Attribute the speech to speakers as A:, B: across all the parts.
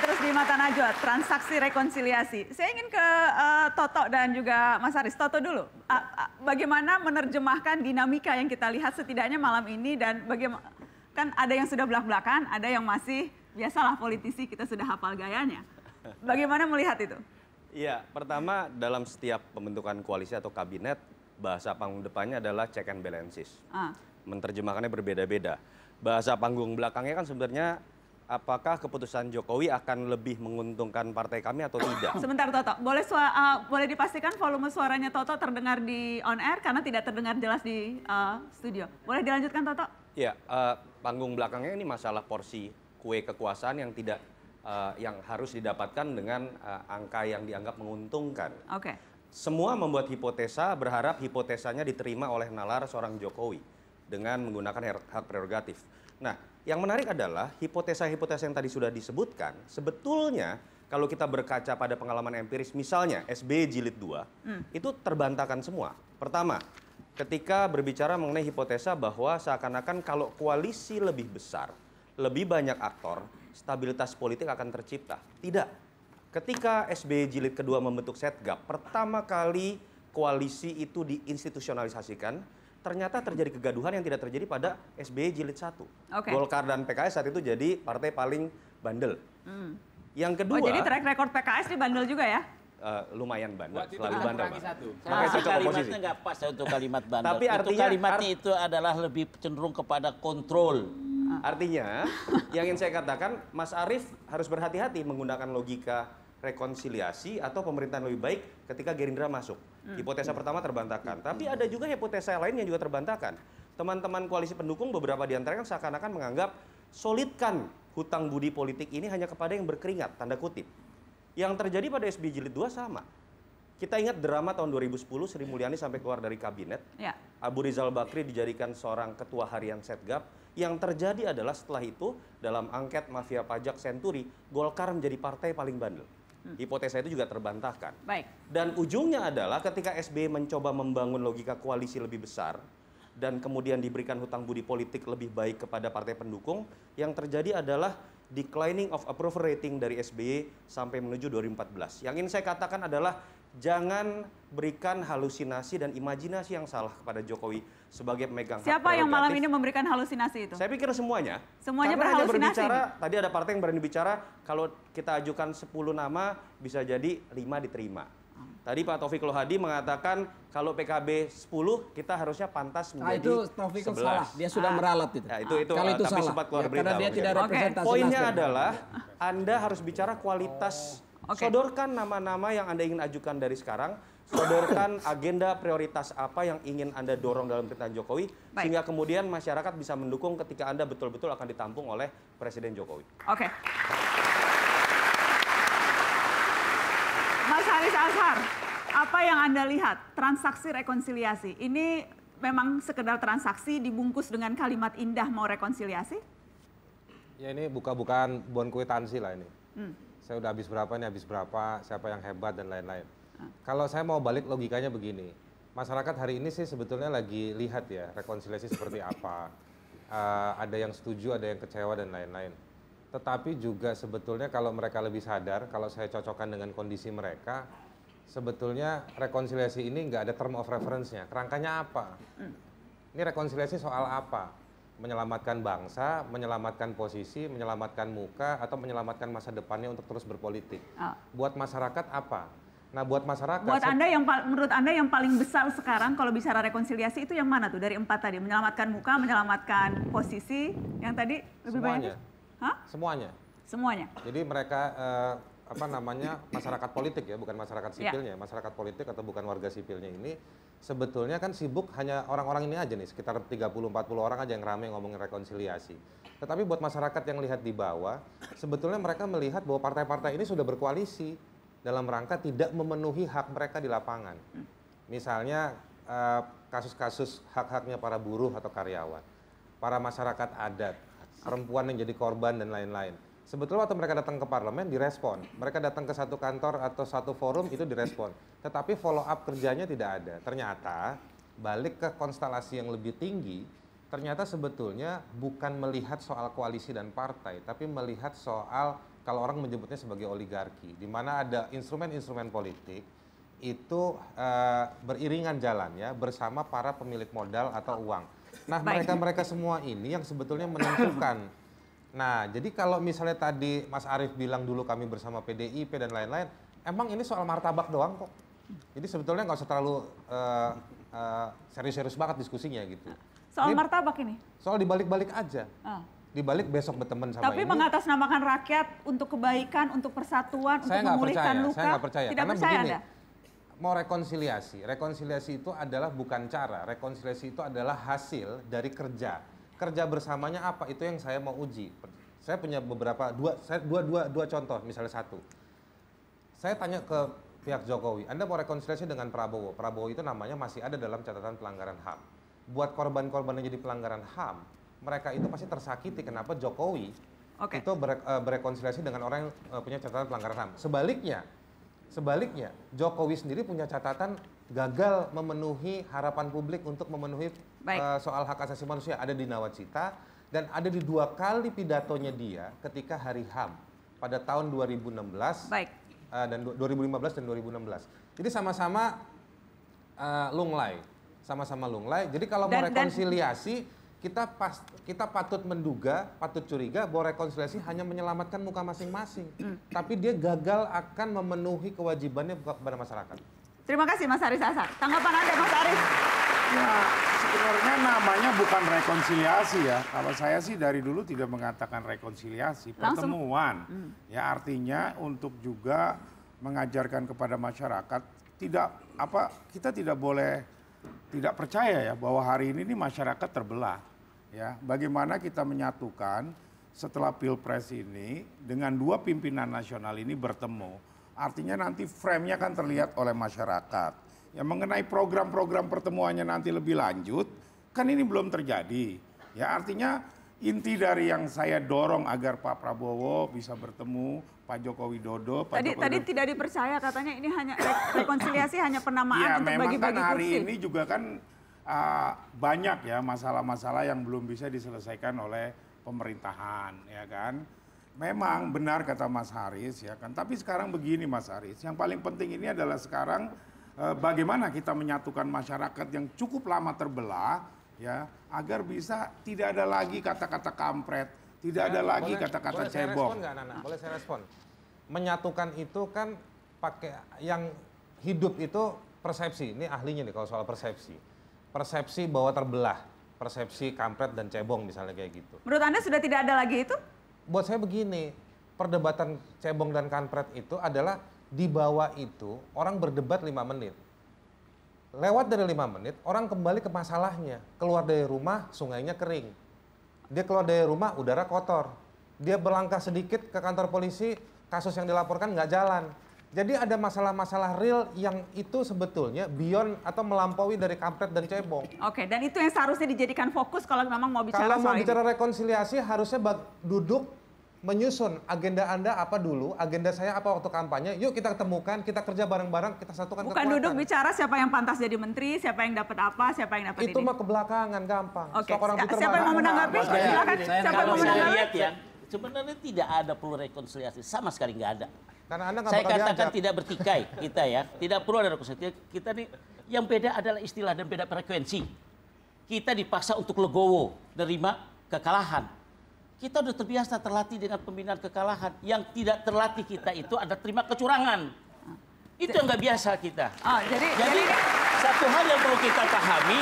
A: terus di Mata Najwa, transaksi rekonsiliasi. Saya ingin ke uh, Toto dan juga Mas Aris Toto dulu, uh, uh, bagaimana menerjemahkan dinamika yang kita lihat setidaknya malam ini dan bagaimana, kan ada yang sudah belak-belakan, ada yang masih biasalah politisi, kita sudah hafal gayanya. Bagaimana melihat itu?
B: Iya, pertama dalam setiap pembentukan koalisi atau kabinet, bahasa panggung depannya adalah check and balances. Ah. Menerjemahkannya berbeda-beda. Bahasa panggung belakangnya kan sebenarnya apakah keputusan Jokowi akan lebih menguntungkan partai kami atau tidak?
A: Sebentar Toto, boleh suara, uh, boleh dipastikan volume suaranya Toto terdengar di on air karena tidak terdengar jelas di uh, studio. Boleh dilanjutkan Toto?
B: Ya, uh, panggung belakangnya ini masalah porsi kue kekuasaan yang tidak uh, yang harus didapatkan dengan uh, angka yang dianggap menguntungkan. Oke. Okay. Semua membuat hipotesa, berharap hipotesanya diterima oleh nalar seorang Jokowi dengan menggunakan hak prerogatif. Nah, yang menarik adalah hipotesa-hipotesa yang tadi sudah disebutkan, sebetulnya kalau kita berkaca pada pengalaman empiris, misalnya SBY jilid 2, hmm. itu terbantahkan semua. Pertama, ketika berbicara mengenai hipotesa bahwa seakan-akan kalau koalisi lebih besar, lebih banyak aktor, stabilitas politik akan tercipta. Tidak. Ketika SBY jilid kedua membentuk setgap, pertama kali koalisi itu diinstitusionalisasikan, ternyata terjadi kegaduhan yang tidak terjadi pada SBY jilid 1. Okay. Golkar dan PKS saat itu jadi partai paling bandel. Hmm. Yang oh, kedua... Oh, jadi track
A: record PKS di bandel juga ya?
B: Uh, lumayan bandel, Waktu selalu kan bandel. Satu. Makanya Satu. kalimatnya nggak pas untuk kalimat bandel. Tapi artinya, itu kalimatnya art... itu adalah lebih cenderung kepada kontrol. Artinya, yang ingin saya katakan, Mas Arief harus berhati-hati menggunakan logika rekonsiliasi atau pemerintahan lebih baik ketika Gerindra masuk. Hmm. Hipotesa pertama terbantahkan, hmm. tapi ada juga hipotesa lain yang juga terbantahkan. Teman-teman koalisi pendukung beberapa di antara kan seakan-akan menganggap solidkan hutang budi politik ini hanya kepada yang berkeringat, tanda kutip. Yang terjadi pada SBY jilid 2 sama. Kita ingat drama tahun 2010 Sri Mulyani sampai keluar dari kabinet. Ya. Abu Rizal Bakri dijadikan seorang ketua harian Setgap. Yang terjadi adalah setelah itu dalam angket mafia pajak Senturi, Golkar menjadi partai paling bandel. Hmm. Hipotesa itu juga terbantahkan. Baik. Dan ujungnya adalah ketika SBY mencoba membangun logika koalisi lebih besar dan kemudian diberikan hutang budi politik lebih baik kepada partai pendukung, yang terjadi adalah declining of approval rating dari SBY sampai menuju 2014. Yang ingin saya katakan adalah jangan berikan halusinasi dan imajinasi yang salah kepada Jokowi sebagai pemegang Siapa yang malam ini
A: memberikan halusinasi itu? Saya pikir semuanya. Semuanya Karena berhalusinasi. Berbicara,
B: tadi ada partai yang berani bicara kalau kita ajukan 10 nama bisa jadi 5 diterima. Tadi Pak Taufik Lohadi mengatakan kalau PKB 10 kita harusnya pantas ah, menjadi nah, itu Taufik 11. salah. Dia sudah ah. meralat itu. Ya, itu itu kalau eh, itu tapi salah. sempat keluar ya, berita. Karena dia tidak representasi. Poinnya adalah Anda harus bicara kualitas oh Okay. Sodorkan nama-nama yang Anda ingin ajukan dari sekarang, sodorkan agenda prioritas apa yang ingin Anda dorong dalam pemerintahan Jokowi Baik. sehingga kemudian masyarakat bisa mendukung ketika Anda betul-betul akan ditampung oleh Presiden Jokowi.
A: Oke. Okay. Mas Haris Azhar, apa yang Anda lihat transaksi rekonsiliasi ini memang sekedar transaksi dibungkus dengan kalimat indah mau rekonsiliasi?
C: Ya ini buka-bukaan bon kwitansi lah ini. Hmm saya udah habis berapa nih habis berapa siapa yang hebat dan lain-lain ah. kalau saya mau balik logikanya begini masyarakat hari ini sih sebetulnya lagi lihat ya rekonsiliasi seperti apa uh, ada yang setuju ada yang kecewa dan lain-lain tetapi juga sebetulnya kalau mereka lebih sadar kalau saya cocokkan dengan kondisi mereka sebetulnya rekonsiliasi ini nggak ada term of reference-nya kerangkanya apa hmm. ini rekonsiliasi soal apa menyelamatkan bangsa, menyelamatkan posisi, menyelamatkan muka, atau menyelamatkan masa depannya untuk terus berpolitik. Oh. Buat masyarakat apa? Nah, buat masyarakat. Buat anda
A: yang menurut anda yang paling besar sekarang kalau bicara rekonsiliasi itu yang mana tuh dari empat tadi? Menyelamatkan muka, menyelamatkan posisi, yang tadi lebih semuanya. banyak. Hah? Semuanya. Semuanya.
C: Jadi mereka uh, apa namanya masyarakat politik ya, bukan masyarakat ya. sipilnya, yeah. masyarakat politik atau bukan warga sipilnya ini sebetulnya kan sibuk hanya orang-orang ini aja nih, sekitar 30-40 orang aja yang ramai ngomongin rekonsiliasi. Tetapi buat masyarakat yang lihat di bawah, sebetulnya mereka melihat bahwa partai-partai ini sudah berkoalisi dalam rangka tidak memenuhi hak mereka di lapangan. Misalnya eh, kasus-kasus hak-haknya para buruh atau karyawan, para masyarakat adat, perempuan yang jadi korban dan lain-lain Sebetulnya waktu mereka datang ke parlemen direspon. Mereka datang ke satu kantor atau satu forum itu direspon. Tetapi follow up kerjanya tidak ada. Ternyata balik ke konstelasi yang lebih tinggi, ternyata sebetulnya bukan melihat soal koalisi dan partai, tapi melihat soal kalau orang menyebutnya sebagai oligarki, di mana ada instrumen-instrumen politik itu e, beriringan jalannya bersama para pemilik modal atau uang. Nah, mereka mereka semua ini yang sebetulnya menentukan Nah, jadi kalau misalnya tadi Mas Arief bilang dulu kami bersama PDIP dan lain-lain, emang ini soal martabak doang kok. Jadi sebetulnya nggak usah terlalu uh, uh, serius-serius banget diskusinya gitu.
A: Soal ini, martabak ini?
C: Soal dibalik-balik aja. Di ah. Dibalik besok berteman sama Tapi ini.
A: mengatasnamakan rakyat untuk kebaikan, untuk persatuan, saya untuk memulihkan percaya, luka. Saya nggak percaya. Tidak Karena percaya begini, Anda?
C: Mau rekonsiliasi, rekonsiliasi itu adalah bukan cara. Rekonsiliasi itu adalah hasil dari kerja kerja bersamanya apa itu yang saya mau uji. Saya punya beberapa dua saya dua dua dua contoh misalnya satu. Saya tanya ke pihak Jokowi, Anda mau rekonsiliasi dengan Prabowo. Prabowo itu namanya masih ada dalam catatan pelanggaran HAM. Buat korban-korban yang jadi pelanggaran HAM, mereka itu pasti tersakiti kenapa Jokowi okay. itu bere, eh, berekonsiliasi dengan orang yang eh, punya catatan pelanggaran HAM. Sebaliknya, sebaliknya Jokowi sendiri punya catatan gagal memenuhi harapan publik untuk memenuhi Uh, soal hak asasi manusia ada di Nawacita dan ada di dua kali pidatonya dia ketika hari HAM pada tahun 2016 Baik. Uh, dan 2015 dan 2016. Jadi sama-sama uh, lunglai, sama-sama lunglai. Jadi kalau dan, mau rekonsiliasi dan, kita pas kita patut menduga, patut curiga bahwa rekonsiliasi hanya menyelamatkan muka masing-masing, hmm. tapi dia gagal akan memenuhi kewajibannya kepada masyarakat.
A: Terima kasih Mas Aris Asar. Tanggapan Anda Mas Aris? Ya,
D: sebenarnya namanya bukan rekonsiliasi ya. Kalau saya sih dari dulu tidak mengatakan rekonsiliasi, pertemuan. Hmm. Ya artinya untuk juga mengajarkan kepada masyarakat tidak apa kita tidak boleh tidak percaya ya bahwa hari ini ini masyarakat terbelah ya bagaimana kita menyatukan setelah pilpres ini dengan dua pimpinan nasional ini bertemu Artinya nanti framenya kan terlihat oleh masyarakat. Ya mengenai program-program pertemuannya nanti lebih lanjut, kan ini belum terjadi. Ya artinya inti dari yang saya dorong agar Pak Prabowo bisa bertemu Pak Jokowi Dodo. Pak tadi Joko tadi Widodo.
A: tidak dipercaya katanya ini hanya rekonsiliasi hanya penamaan ya, memang bagi-bagi kan hari kursi. ini
D: juga kan uh, banyak ya masalah-masalah yang belum bisa diselesaikan oleh pemerintahan, ya kan? Memang benar kata Mas Haris ya kan. Tapi sekarang begini Mas Haris, yang paling penting ini adalah sekarang eh, bagaimana kita menyatukan masyarakat yang cukup lama terbelah ya agar bisa tidak ada lagi kata-kata kampret, tidak ada lagi kata-kata cebong. Boleh saya respon
C: gak, Nana? Boleh saya respon.
D: Menyatukan itu
C: kan pakai yang hidup itu persepsi. Ini ahlinya nih kalau soal persepsi. Persepsi bahwa terbelah, persepsi kampret dan cebong misalnya kayak gitu. Menurut Anda sudah tidak ada lagi itu? buat saya begini, perdebatan cebong dan kampret itu adalah di bawah itu orang berdebat lima menit. Lewat dari lima menit, orang kembali ke masalahnya. Keluar dari rumah, sungainya kering. Dia keluar dari rumah, udara kotor. Dia berlangkah sedikit ke kantor polisi, kasus yang dilaporkan nggak jalan. Jadi ada masalah-masalah real yang itu sebetulnya beyond atau melampaui dari kampret dan cebong.
A: Oke, dan itu yang seharusnya dijadikan fokus kalau memang mau bicara kalau soal mau bicara
C: rekonsiliasi harusnya duduk menyusun agenda Anda apa dulu, agenda saya apa waktu kampanye, yuk kita temukan kita kerja bareng-bareng, kita satukan Bukan kekuatan.
A: duduk bicara siapa yang pantas jadi menteri, siapa yang dapat apa, siapa yang dapat ini. Itu mah
C: kebelakangan gampang. Oke. Okay. Orang siapa, siapa yang mau menanggapi? saya,
A: Siapa yang mau menanggapi? Lihat ya, sebenarnya tidak ada perlu rekonsiliasi, sama sekali nggak ada. Karena Anda Saya
B: katakan diajak. tidak bertikai kita ya, tidak perlu ada rekonsiliasi. Kita nih yang beda adalah istilah dan beda frekuensi. Kita dipaksa untuk legowo, nerima kekalahan kita udah terbiasa terlatih dengan pembinaan kekalahan. Yang tidak terlatih kita itu ada terima kecurangan. Itu yang nggak biasa kita. Oh, jadi, jadi,
A: jadi satu hal yang
B: perlu kita pahami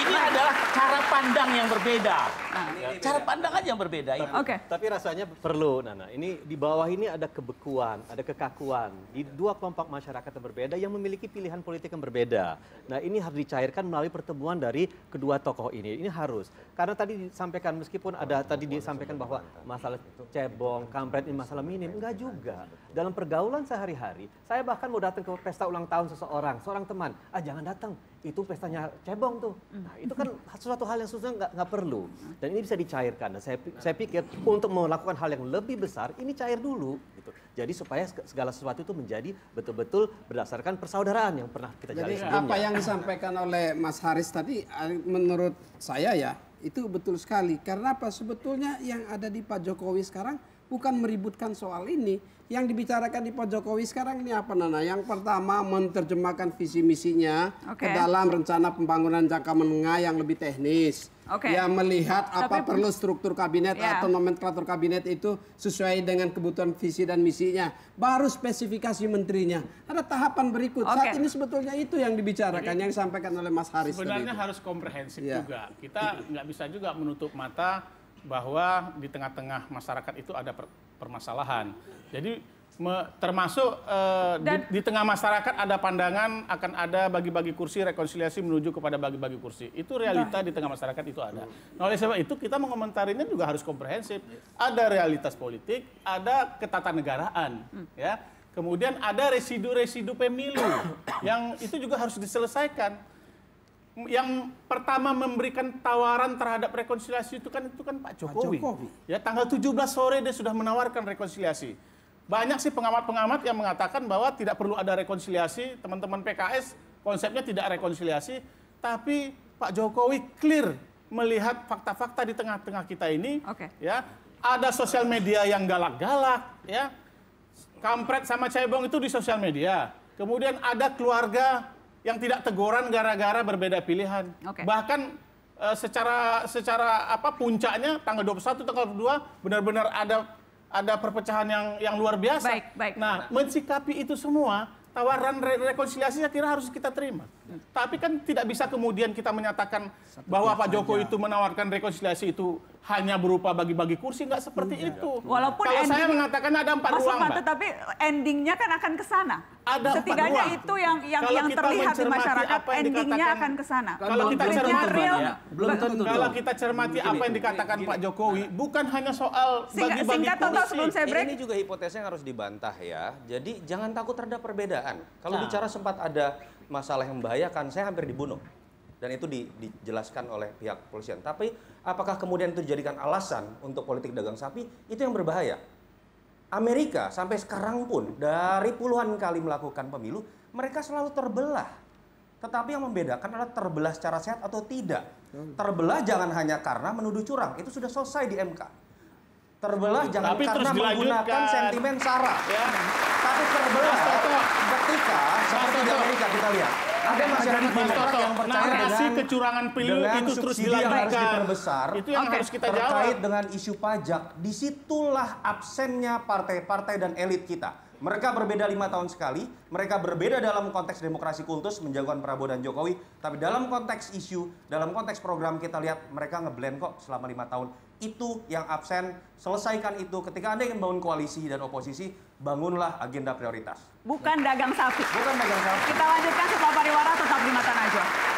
B: ini adalah cara pandang yang berbeda.
A: Nah, cara
B: pandang aja yang berbeda. Tapi, okay. tapi rasanya perlu, Nana. Ini di bawah ini ada kebekuan, ada kekakuan. Di dua kelompok masyarakat yang berbeda yang memiliki pilihan politik yang berbeda. Nah ini harus dicairkan melalui pertemuan dari kedua tokoh ini. Ini harus. Karena tadi disampaikan meskipun ada tadi disampaikan bahwa masalah cebong, kampret ini masalah minim. Enggak juga. Dalam pergaulan sehari-hari, saya bahkan mau datang ke pesta ulang tahun seseorang, seorang teman. Ah jangan datang, itu pestanya cebong tuh. Hmm. Nah, itu kan sesuatu hal yang sebenarnya nggak perlu. Hmm. Dan ini bisa dicairkan. Dan saya saya pikir untuk melakukan hal yang lebih besar, ini cair dulu. Gitu. Jadi supaya segala sesuatu itu menjadi betul-betul berdasarkan persaudaraan yang pernah kita sebelumnya. Jadi apa yang disampaikan oleh Mas Haris tadi, menurut saya ya itu betul sekali. Karena apa sebetulnya yang ada di Pak Jokowi sekarang bukan meributkan soal ini. Yang dibicarakan di Pak Jokowi sekarang ini apa Nana? Yang pertama menerjemahkan visi misinya okay. ke dalam rencana pembangunan jangka menengah yang lebih teknis. Okay. Ya melihat apa perlu struktur kabinet yeah. atau nomenklatur kabinet itu sesuai dengan kebutuhan visi dan misinya. Baru spesifikasi menterinya. Ada tahapan berikut. Okay. Saat ini sebetulnya itu yang dibicarakan Jadi, yang disampaikan oleh Mas Haris. Sebenarnya
E: harus komprehensif yeah. juga. Kita nggak bisa juga menutup mata bahwa di tengah-tengah masyarakat itu ada per permasalahan. Jadi me, termasuk eh, di, di tengah masyarakat ada pandangan akan ada bagi-bagi kursi rekonsiliasi menuju kepada bagi-bagi kursi. Itu realita nah. di tengah masyarakat itu ada. Nah, oleh sebab itu kita mengomentarinya juga harus komprehensif. Ada realitas politik, ada ketatanegaraan, hmm. ya. Kemudian ada residu-residu pemilu yang itu juga harus diselesaikan yang pertama memberikan tawaran terhadap rekonsiliasi itu kan itu kan Pak Jokowi. Pak Jokowi. Ya tanggal 17 sore dia sudah menawarkan rekonsiliasi. Banyak sih pengamat-pengamat yang mengatakan bahwa tidak perlu ada rekonsiliasi, teman-teman PKS konsepnya tidak rekonsiliasi, tapi Pak Jokowi clear melihat fakta-fakta di tengah-tengah kita ini. Okay. Ya, ada sosial media yang galak-galak, ya. Kampret sama cebong itu di sosial media. Kemudian ada keluarga yang tidak teguran gara-gara berbeda pilihan. Okay. Bahkan uh, secara secara apa puncaknya tanggal 21 tanggal 2 benar-benar ada ada perpecahan yang yang luar biasa. Baik, baik. Nah, mensikapi itu semua tawaran re rekonsiliasi saya kira harus kita terima. Hmm. Tapi kan tidak bisa kemudian kita menyatakan Satu bahwa Pak Jokowi itu menawarkan rekonsiliasi itu hanya berupa bagi-bagi kursi nggak seperti Tidak. itu.
A: Iya. Walaupun kalau ending, saya mengatakan ada empat ruang, Mbak. tetapi endingnya kan akan ke sana. Ada Setidaknya ruang. itu yang yang, yang terlihat di masyarakat endingnya akan ke sana. Kalau,
E: ya. kalau kita cermati, real, ya. belum tentu. Kalau kita cermati apa yang dikatakan ini, Pak Jokowi, bukan hanya soal bagi-bagi kursi. Singkat total saya break. Ini
B: juga hipotesa yang harus dibantah ya. Jadi jangan takut terhadap perbedaan. Kalau nah. bicara sempat ada masalah yang membahayakan, saya hampir dibunuh dan itu dijelaskan oleh pihak kepolisian. Tapi apakah kemudian itu dijadikan alasan untuk politik dagang sapi? Itu yang berbahaya. Amerika sampai sekarang pun dari puluhan kali melakukan pemilu, mereka selalu terbelah. Tetapi yang membedakan adalah terbelah secara sehat atau tidak. Hmm. Terbelah jangan hanya karena menuduh curang, itu sudah selesai di MK. Terbelah jangan Tapi karena menggunakan sentimen sara. Ya. Tapi terbelah. Ya ada masyarakat yang percaya narasi dengan, kecurangan pemilu itu terus dilakukan. harus Itu yang okay. harus kita terkait jawab. dengan isu pajak, disitulah absennya partai-partai dan elit kita. Mereka berbeda lima tahun sekali, mereka berbeda dalam konteks demokrasi kultus menjagoan Prabowo dan Jokowi, tapi dalam konteks isu, dalam konteks program kita lihat mereka ngeblend kok selama lima tahun itu yang absen, selesaikan itu. Ketika Anda ingin bangun koalisi dan oposisi, bangunlah agenda prioritas.
A: Bukan dagang sapi. Bukan dagang sapi. Kita lanjutkan setelah pariwara tetap di Mata Najwa.